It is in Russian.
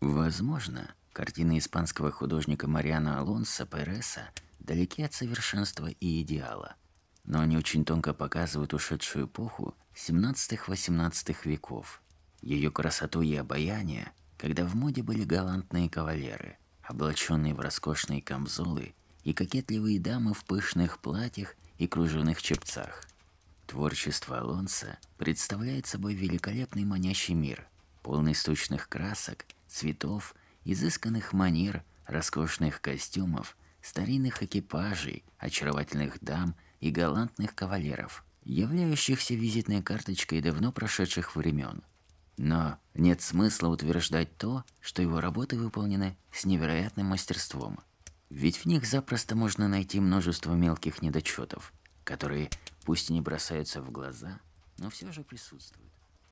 Возможно, картины испанского художника Мариана Алонсо Переса далеки от совершенства и идеала, но они очень тонко показывают ушедшую эпоху 17-18 веков, ее красоту и обаяние, когда в моде были галантные кавалеры, облаченные в роскошные камзолы и кокетливые дамы в пышных платьях и кружевных чепцах. Творчество Алонса представляет собой великолепный манящий мир – полный сточных красок, цветов, изысканных манер, роскошных костюмов, старинных экипажей, очаровательных дам и галантных кавалеров, являющихся визитной карточкой давно прошедших времен. Но нет смысла утверждать то, что его работы выполнены с невероятным мастерством. Ведь в них запросто можно найти множество мелких недочетов, которые пусть и не бросаются в глаза, но все же присутствуют.